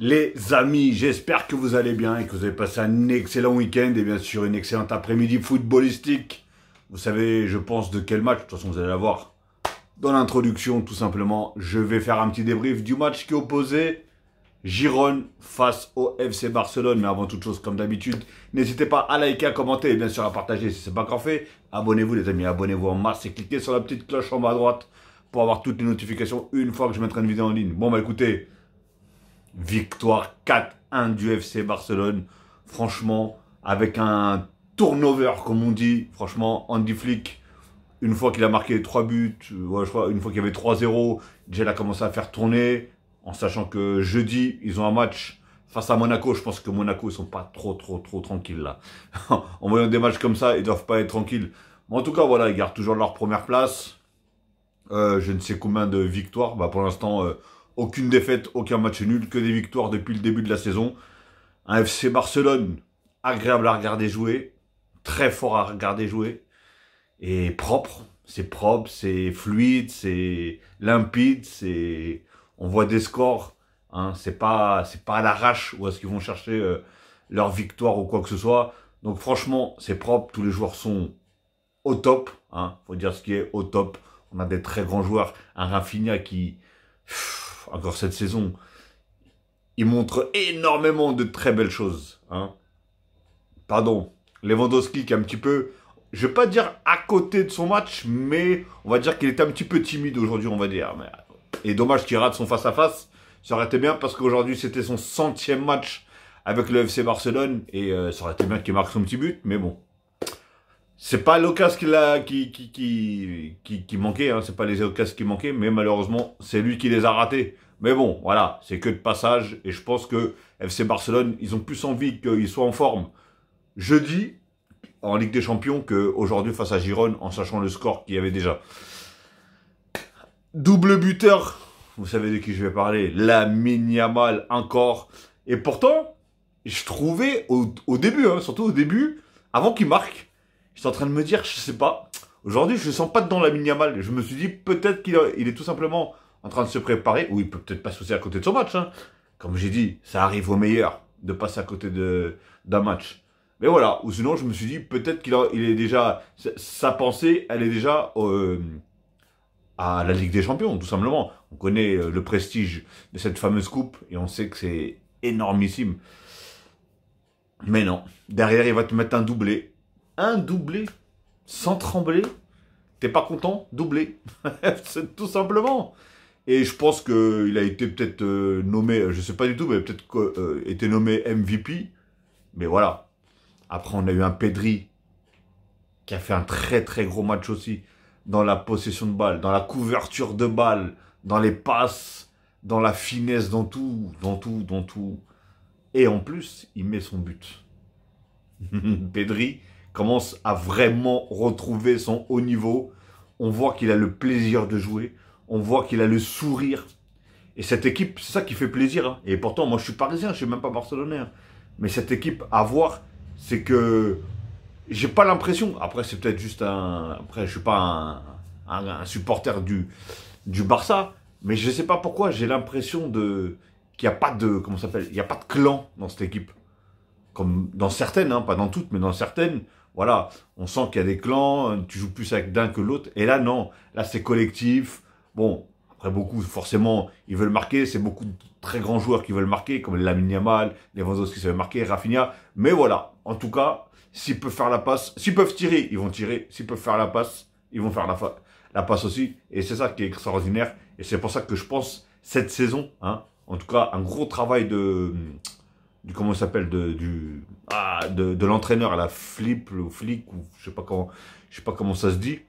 Les amis, j'espère que vous allez bien et que vous avez passé un excellent week-end et bien sûr une excellente après-midi footballistique. Vous savez, je pense de quel match, de toute façon vous allez la voir dans l'introduction tout simplement. Je vais faire un petit débrief du match qui opposait Giron face au FC Barcelone. Mais avant toute chose, comme d'habitude, n'hésitez pas à liker, à commenter et bien sûr à partager si ce n'est pas encore fait. Abonnez-vous les amis, abonnez-vous en masse et cliquez sur la petite cloche en bas à droite pour avoir toutes les notifications une fois que je mettrai une vidéo en ligne. Bon bah écoutez... Victoire 4-1 du FC Barcelone. Franchement, avec un turnover, comme on dit. Franchement, Andy Flick, une fois qu'il a marqué 3 buts, euh, une fois qu'il y avait 3-0, Jell a commencé à faire tourner. En sachant que jeudi, ils ont un match face à Monaco. Je pense que Monaco, ils sont pas trop, trop, trop tranquilles là. en voyant des matchs comme ça, ils doivent pas être tranquilles. Mais en tout cas, voilà, ils gardent toujours leur première place. Euh, je ne sais combien de victoires. Bah, pour l'instant, euh, aucune défaite, aucun match nul, que des victoires depuis le début de la saison. Un FC Barcelone agréable à regarder jouer, très fort à regarder jouer, et propre. C'est propre, c'est fluide, c'est limpide, c'est on voit des scores. Hein. C'est pas c'est pas à l'arrache où est-ce qu'ils vont chercher euh, leur victoire ou quoi que ce soit. Donc franchement, c'est propre. Tous les joueurs sont au top. Hein. Faut dire ce qui est au top. On a des très grands joueurs. Un Rafinha qui encore cette saison, il montre énormément de très belles choses. Hein. Pardon, Lewandowski qui est un petit peu, je vais pas dire à côté de son match, mais on va dire qu'il est un petit peu timide aujourd'hui, on va dire. Et dommage qu'il rate son face-à-face. Ça aurait été bien parce qu'aujourd'hui c'était son centième match avec le FC Barcelone et euh, ça aurait été bien qu'il marque son petit but, mais bon, c'est pas Locas qui, qui, qui, qui, qui manquait, hein. c'est pas les Locas qui manquaient, mais malheureusement, c'est lui qui les a ratés. Mais bon, voilà, c'est que de passage, et je pense que FC Barcelone, ils ont plus envie qu'ils soient en forme jeudi en Ligue des Champions qu'aujourd'hui face à Gironne, en sachant le score qu'il y avait déjà. Double buteur, vous savez de qui je vais parler, la Yamal encore. Et pourtant, je trouvais au, début, hein, surtout au début, avant qu'il marque, je en train de me dire, je sais pas. Aujourd'hui, je sens pas dedans la mini mal Je me suis dit, peut-être qu'il il est tout simplement en train de se préparer, ou il peut peut-être pas se passer à côté de son match. Hein. Comme j'ai dit, ça arrive au meilleur de passer à côté d'un match. Mais voilà, ou sinon je me suis dit, peut-être qu'il il est déjà, sa pensée, elle est déjà euh, à la Ligue des Champions, tout simplement. On connaît euh, le prestige de cette fameuse coupe, et on sait que c'est énormissime. Mais non, derrière il va te mettre un doublé, un doublé, sans trembler. T'es pas content Doublé. c'est tout simplement. Et je pense qu'il a été peut-être euh, nommé, euh, je sais pas du tout, mais peut-être euh, été nommé MVP. Mais voilà. Après, on a eu un Pedri qui a fait un très très gros match aussi dans la possession de balle, dans la couverture de balle, dans les passes, dans la finesse, dans tout, dans tout, dans tout. Et en plus, il met son but. Pedri, commence à vraiment retrouver son haut niveau. On voit qu'il a le plaisir de jouer. On voit qu'il a le sourire. Et cette équipe, c'est ça qui fait plaisir. Hein. Et pourtant, moi, je suis parisien, je suis même pas barcelonais. Hein. Mais cette équipe, à voir, c'est que j'ai pas l'impression. Après, c'est peut-être juste un. Après, je suis pas un, supporter du, du Barça. Mais je sais pas pourquoi, j'ai l'impression de qu'il n'y a pas de comment s'appelle, il y a pas de clan dans cette équipe, comme dans certaines, hein, pas dans toutes, mais dans certaines, voilà, on sent qu'il y a des clans, tu joues plus avec d'un que l'autre. Et là, non, là, c'est collectif. Bon, après, beaucoup, forcément, ils veulent marquer. C'est beaucoup de très grands joueurs qui veulent marquer, comme Lamine les Lewandowski, qui veulent marquer, Rafinha. Mais voilà, en tout cas, s'ils peuvent faire la passe, s'ils peuvent tirer, ils vont tirer. S'ils peuvent faire la passe, ils vont faire la, la passe aussi. Et c'est ça qui est extraordinaire. Et c'est pour ça que je pense, cette saison, hein, en tout cas, un gros travail de, du comment s'appelle de du ah, de, de l'entraîneur à la flip ou flic ou je sais pas comment je sais pas comment ça se dit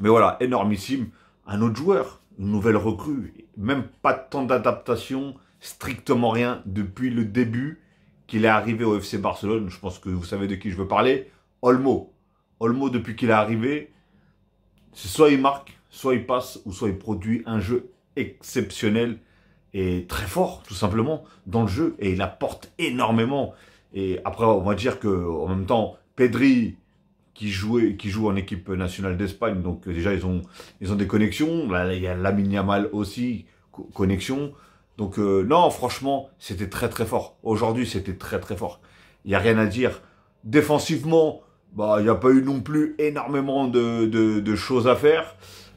mais voilà énormissime un autre joueur une nouvelle recrue même pas tant d'adaptation strictement rien depuis le début qu'il est arrivé au FC Barcelone je pense que vous savez de qui je veux parler Olmo Olmo depuis qu'il est arrivé c'est soit il marque soit il passe ou soit il produit un jeu exceptionnel est très fort, tout simplement, dans le jeu, et il apporte énormément. Et après, on va dire que en même temps, Pedri, qui, jouait, qui joue en équipe nationale d'Espagne, donc euh, déjà, ils ont, ils ont des connexions. Là, il y a Lamine Yamal aussi, connexion. Donc euh, non, franchement, c'était très très fort. Aujourd'hui, c'était très très fort. Il n'y a rien à dire. Défensivement, bah, il n'y a pas eu non plus énormément de, de, de choses à faire.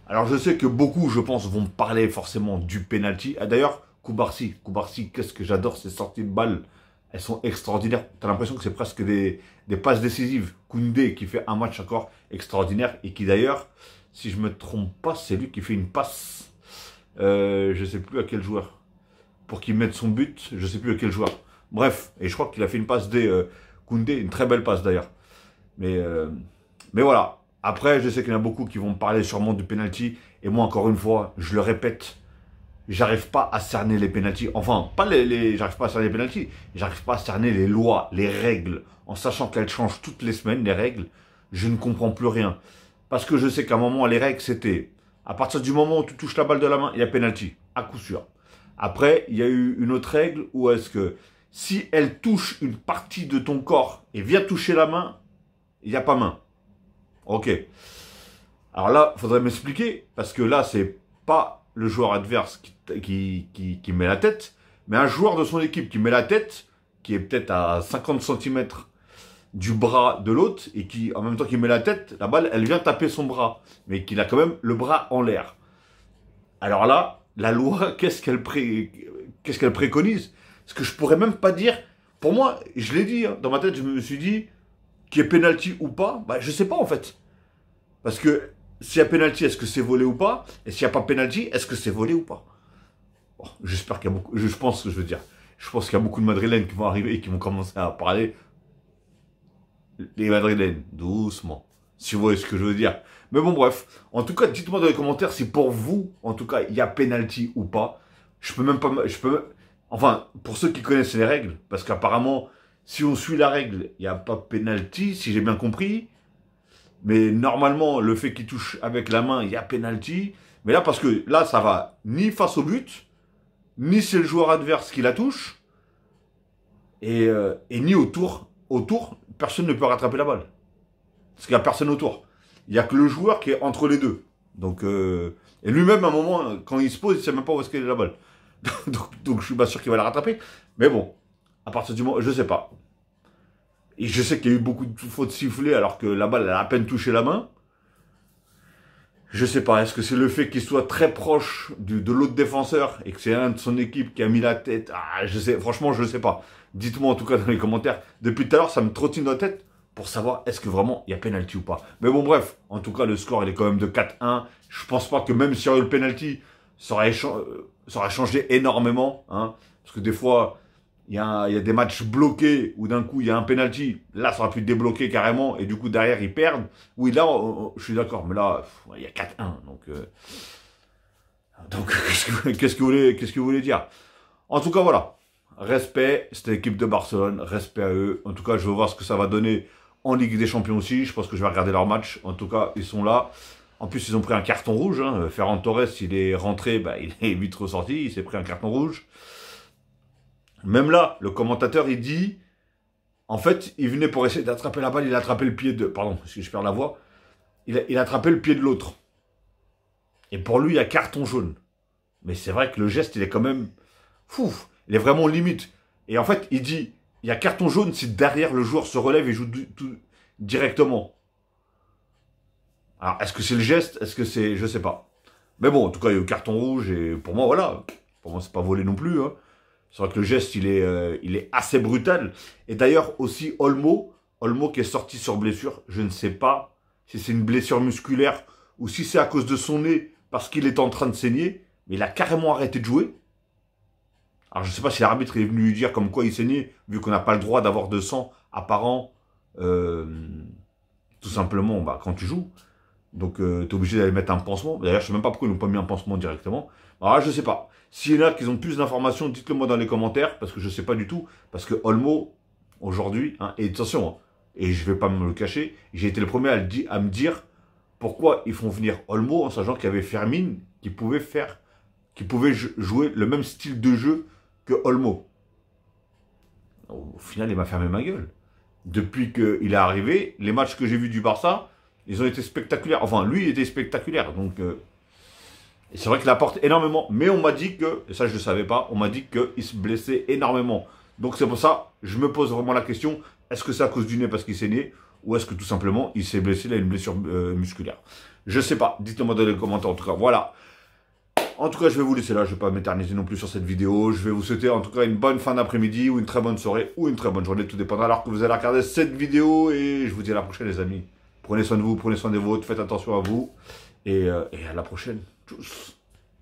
Alors je sais que beaucoup, je pense, vont parler forcément du penalty. Ah, D'ailleurs, Koubarsi, Koubarsi, qu'est-ce que j'adore ces sorties de balles. Elles sont extraordinaires. T'as l'impression que c'est presque des, passes décisives. Koundé qui fait un match encore extraordinaire et qui d'ailleurs, si je me trompe pas, c'est lui qui fait une passe. je euh, je sais plus à quel joueur. Pour qu'il mette son but, je sais plus à quel joueur. Bref, et je crois qu'il a fait une passe de euh, Koundé, une très belle passe d'ailleurs. Mais, euh, mais voilà, après, je sais qu'il y en a beaucoup qui vont me parler sûrement du penalty. Et moi, encore une fois, je le répète, j'arrive pas à cerner les pénalties. Enfin, pas les, j'arrive pas à cerner les pénalties. J'arrive pas à cerner les lois, les règles. En sachant qu'elles changent toutes les semaines, les règles, je ne comprends plus rien. Parce que je sais qu'à un moment, les règles, c'était à partir du moment où tu touches la balle de la main, il y a pénalty, à coup sûr. Après, il y a eu une autre règle où est-ce que si elle touche une partie de ton corps et vient toucher la main, il n'y a pas main. Ok. Alors là, faudrait m'expliquer, parce que là, c'est pas le joueur adverse qui, qui, met la tête, mais un joueur de son équipe qui met la tête, qui est peut-être à 50 cm du bras de l'autre, et qui, en même temps qu'il met la tête, la balle, elle vient taper son bras, mais qu'il a quand même le bras en l'air. Alors là, la loi, qu'est-ce qu'elle pré... qu'est-ce qu'elle préconise Ce que je pourrais même pas dire. Pour moi, je l'ai dit, hein, dans ma tête, je me suis dit, qu'il y ait penalty ou pas, bah, je sais pas en fait. Parce que s'il y a penalty, est-ce que c'est volé ou pas Et s'il n'y a pas penalty, est-ce que c'est volé ou pas J'espère qu'il y a beaucoup. Je, pense que je veux dire. Je pense qu'il y a beaucoup de Madrilènes qui vont arriver et qui vont commencer à parler. Les Madrilènes, doucement. Si vous voyez ce que je veux dire. Mais bon, bref. En tout cas, dites-moi dans les commentaires si pour vous, en tout cas, il y a penalty ou pas. Je peux même pas. Je peux. Enfin, pour ceux qui connaissent les règles, parce qu'apparemment, si on suit la règle, il n'y a pas de pénalty, si j'ai bien compris. Mais normalement, le fait qu'il touche avec la main, il y a pénalty. Mais là, parce que là, ça va ni face au but, ni c'est le joueur adverse qui la touche, et, euh, ni autour. Autour, personne ne peut rattraper la balle. Parce qu'il n'y a personne autour. Il n'y a que le joueur qui est entre les deux. Donc, euh, et lui-même, à un moment, quand il se pose, il ne sait même pas où est-ce qu'il la balle. donc, donc, je suis pas sûr qu'il va la rattraper. Mais bon, à partir du moment, je sais pas. Et je sais qu'il y a eu beaucoup de fautes sifflées alors que la balle a à peine touché la main. Je sais pas, est-ce que c'est le fait qu'il soit très proche du, de l'autre défenseur et que c'est un de son équipe qui a mis la tête ah, je sais, franchement, je sais pas. Dites-moi en tout cas dans les commentaires. Depuis tout à l'heure, ça me trottine la tête pour savoir est-ce que vraiment il y a penalty ou pas. Mais bon, bref, en tout cas, le score il est quand même de 4-1. Je pense pas que même s'il y a eu le penalty, ça aurait, euh, changé énormément. Hein. parce que des fois, il y, a des matchs bloqués où d'un coup il y a un penalty, là ça aurait pu débloquer carrément et du coup derrière ils perdent. Oui, là je suis d'accord, mais là il y a 4-1 donc. Euh, donc qu'est-ce que vous voulez, qu'est-ce que vous voulez dire En tout cas voilà, respect, cette équipe de Barcelone, respect à eux. En tout cas, je veux voir ce que ça va donner en Ligue des Champions aussi. Je pense que je vais regarder leur match. En tout cas, ils sont là. En plus, ils ont pris un carton rouge. Hein. Ferran Torres, il est rentré, bah, il est vite ressorti. Il s'est pris un carton rouge. Même là, le commentateur, il dit, en fait, il venait pour essayer d'attraper la balle, il a attrapé le pied de... Pardon, parce que je perds la voix. Il a, attrapé le pied de l'autre. Et pour lui, il y a carton jaune. Mais c'est vrai que le geste, il est quand même... fou, il est vraiment limite. Et en fait, il dit, il y a carton jaune si derrière le joueur se relève et joue tout, directement. Alors, est-ce que c'est le geste Est-ce que c'est... Je sais pas. Mais bon, en tout cas, il y a eu carton rouge et pour moi, voilà. Pour moi, c'est pas volé non plus. Hein. C'est vrai que le geste, il est, euh, il est assez brutal. Et d'ailleurs, aussi Olmo, Olmo qui est sorti sur blessure, je ne sais pas si c'est une blessure musculaire ou si c'est à cause de son nez parce qu'il est en train de saigner, mais il a carrément arrêté de jouer. Alors je ne sais pas si l'arbitre est venu lui dire comme quoi il saignait, vu qu'on n'a pas le droit d'avoir de sang apparent, euh, tout simplement bah, quand tu joues. Donc euh, tu es obligé d'aller mettre un pansement. D'ailleurs, je ne sais même pas pourquoi ils n'ont pas mis un pansement directement. Ah, je sais pas. S'il y en a qui ont plus d'informations, dites-le moi dans les commentaires, parce que je sais pas du tout. Parce que Olmo, aujourd'hui, hein, et attention, hein, et je vais pas me le cacher, j'ai été le premier à, me dire pourquoi ils font venir Olmo en sachant qu'il y avait Fermin qui pouvait faire, qui pouvait jouer le même style de jeu que Olmo. Au final, il m'a fermé ma gueule. Depuis qu'il est arrivé, les matchs que j'ai vus du Barça, ils ont été spectaculaires. Enfin, lui, il était spectaculaire. Donc, euh, et c'est vrai qu'il apporte énormément. Mais on m'a dit que, et ça je ne savais pas, on m'a dit qu'il se blessait énormément. Donc c'est pour ça, je me pose vraiment la question, est-ce que c'est à cause du nez parce qu'il s'est né ou est-ce que tout simplement il s'est blessé, il a une blessure euh, musculaire Je ne sais pas, dites-moi le dans les commentaires en tout cas. Voilà. En tout cas, je vais vous laisser là, je ne vais pas m'éterniser non plus sur cette vidéo. Je vais vous souhaiter en tout cas une bonne fin d'après-midi ou une très bonne soirée ou une très bonne journée, tout dépendra alors que vous allez regarder cette vidéo et je vous dis à la prochaine les amis. Prenez soin de vous, prenez soin des vôtres, faites attention à vous et euh, à la prochaine. Tchuss